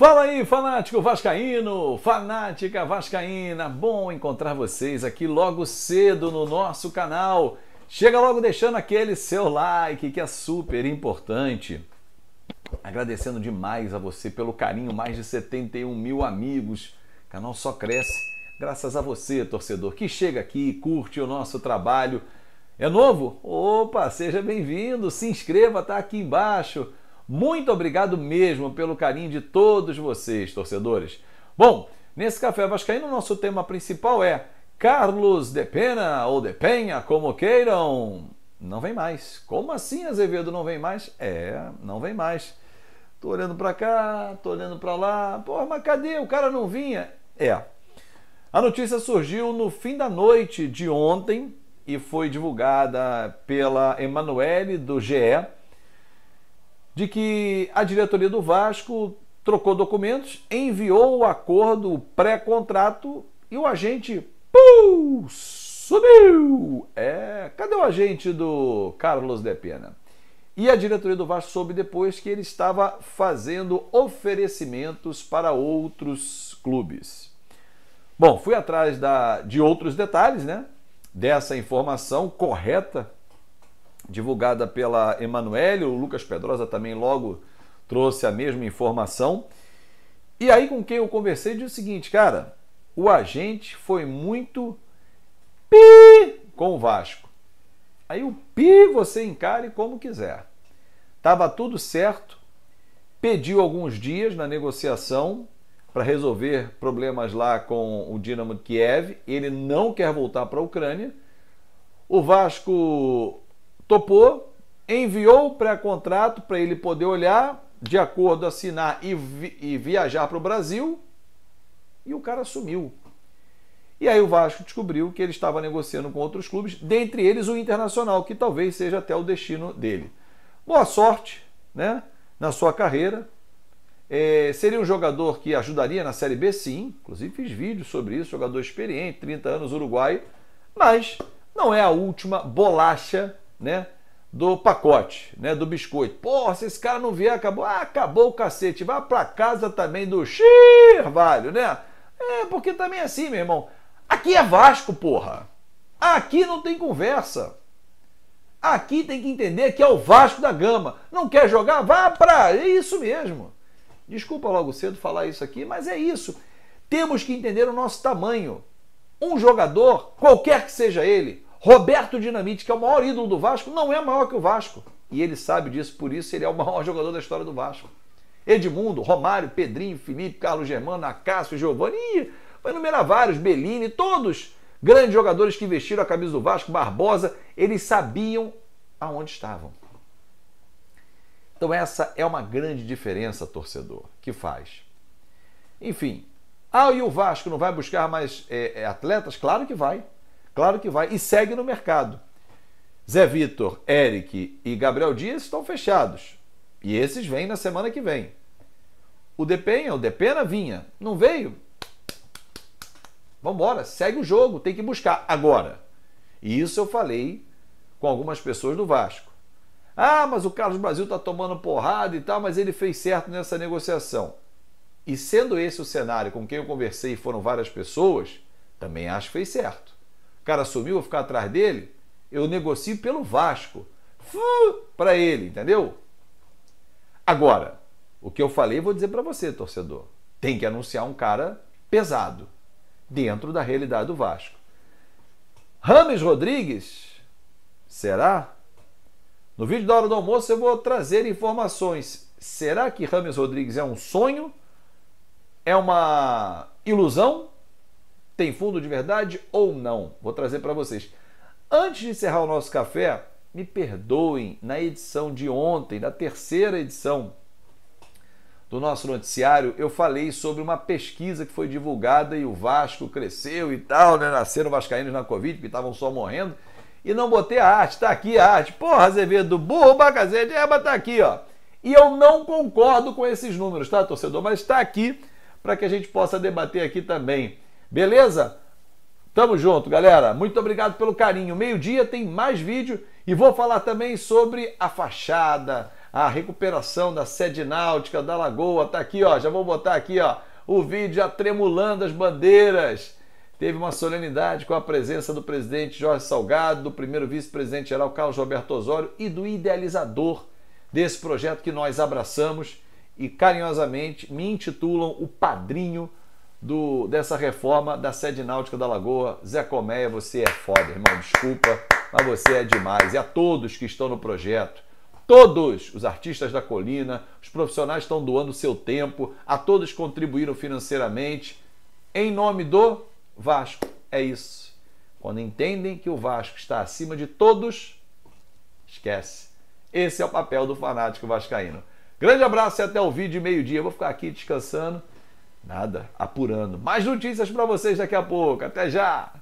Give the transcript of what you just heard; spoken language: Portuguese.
Fala aí, fanático vascaíno, fanática vascaína, bom encontrar vocês aqui logo cedo no nosso canal. Chega logo deixando aquele seu like que é super importante. Agradecendo demais a você pelo carinho, mais de 71 mil amigos. O canal só cresce graças a você, torcedor, que chega aqui, curte o nosso trabalho. É novo? Opa, seja bem-vindo, se inscreva, tá aqui embaixo muito obrigado mesmo pelo carinho de todos vocês, torcedores. Bom, nesse Café Vascaíno, nosso tema principal é Carlos de Pena ou de Penha, como queiram. Não vem mais. Como assim, Azevedo, não vem mais? É, não vem mais. Tô olhando para cá, tô olhando para lá. porra mas cadê? O cara não vinha. É. A notícia surgiu no fim da noite de ontem e foi divulgada pela Emanuele do GE de que a diretoria do Vasco trocou documentos, enviou o acordo, o pré-contrato e o agente pum, sumiu. É, cadê o agente do Carlos de Pena? E a diretoria do Vasco soube depois que ele estava fazendo oferecimentos para outros clubes. Bom, fui atrás da, de outros detalhes, né? Dessa informação correta divulgada pela Emanuele, o Lucas Pedrosa também logo trouxe a mesma informação. E aí com quem eu conversei disse o seguinte, cara, o agente foi muito pi com o Vasco. Aí o pi você encare como quiser. Tava tudo certo. Pediu alguns dias na negociação para resolver problemas lá com o Dinamo de Kiev. Ele não quer voltar para a Ucrânia. O Vasco topou, enviou o pré-contrato para ele poder olhar, de acordo, assinar e, vi e viajar para o Brasil, e o cara sumiu. E aí o Vasco descobriu que ele estava negociando com outros clubes, dentre eles o Internacional, que talvez seja até o destino dele. Boa sorte né, na sua carreira. É, seria um jogador que ajudaria na Série B? Sim, inclusive fiz vídeo sobre isso, jogador experiente, 30 anos, uruguaio, mas não é a última bolacha né? Do pacote, né? Do biscoito. Porra, se esse cara não vier, acabou. Ah, acabou o cacete. Vá para casa também do Xirvalho, né? É, porque também é assim, meu irmão. Aqui é Vasco, porra. Aqui não tem conversa. Aqui tem que entender que é o Vasco da Gama. Não quer jogar? Vá para. É isso mesmo. Desculpa logo cedo falar isso aqui, mas é isso. Temos que entender o nosso tamanho. Um jogador, qualquer que seja ele, Roberto Dinamite, que é o maior ídolo do Vasco, não é maior que o Vasco. E ele sabe disso, por isso ele é o maior jogador da história do Vasco. Edmundo, Romário, Pedrinho, Felipe, Carlos Germano, Acácio, Giovanni, vai numerar vários, Bellini, todos grandes jogadores que vestiram a camisa do Vasco, Barbosa, eles sabiam aonde estavam. Então essa é uma grande diferença, torcedor, que faz. Enfim, ah, e o Vasco não vai buscar mais é, atletas? Claro que vai. Claro que vai. E segue no mercado. Zé Vitor, Eric e Gabriel Dias estão fechados. E esses vêm na semana que vem. O Depenha, o Depena vinha. Não veio? Vambora, segue o jogo, tem que buscar agora. E isso eu falei com algumas pessoas do Vasco. Ah, mas o Carlos Brasil está tomando porrada e tal, mas ele fez certo nessa negociação. E sendo esse o cenário com quem eu conversei e foram várias pessoas, também acho que fez certo. O cara sumiu, vou ficar atrás dele. Eu negocio pelo Vasco. Para ele, entendeu? Agora, o que eu falei, vou dizer para você, torcedor. Tem que anunciar um cara pesado dentro da realidade do Vasco. Rames Rodrigues, será? No vídeo da hora do almoço eu vou trazer informações. Será que Rames Rodrigues é um sonho? É uma ilusão? tem fundo de verdade ou não? Vou trazer para vocês. Antes de encerrar o nosso café, me perdoem, na edição de ontem, da terceira edição do nosso noticiário, eu falei sobre uma pesquisa que foi divulgada e o Vasco cresceu e tal, né? Nasceram vascaínos na Covid, que estavam só morrendo. E não botei a arte, tá aqui a arte. Porra, Azevedo, burro, bacazete, eba, é, tá aqui, ó. E eu não concordo com esses números, tá, torcedor? Mas está aqui para que a gente possa debater aqui também. Beleza? Tamo junto, galera. Muito obrigado pelo carinho. Meio-dia tem mais vídeo e vou falar também sobre a fachada, a recuperação da sede náutica da Lagoa. Tá aqui, ó. Já vou botar aqui, ó, o vídeo já tremulando as bandeiras. Teve uma solenidade com a presença do presidente Jorge Salgado, do primeiro vice-presidente geral Carlos Roberto Osório e do idealizador desse projeto que nós abraçamos e carinhosamente me intitulam o padrinho do, dessa reforma da sede náutica da Lagoa. Zé Colmeia, você é foda, irmão, desculpa, mas você é demais. E a todos que estão no projeto, todos os artistas da colina, os profissionais estão doando seu tempo, a todos contribuíram financeiramente em nome do Vasco. É isso. Quando entendem que o Vasco está acima de todos, esquece. Esse é o papel do fanático vascaíno. Grande abraço e até o vídeo meio-dia. Vou ficar aqui descansando. Nada, apurando. Mais notícias para vocês daqui a pouco. Até já!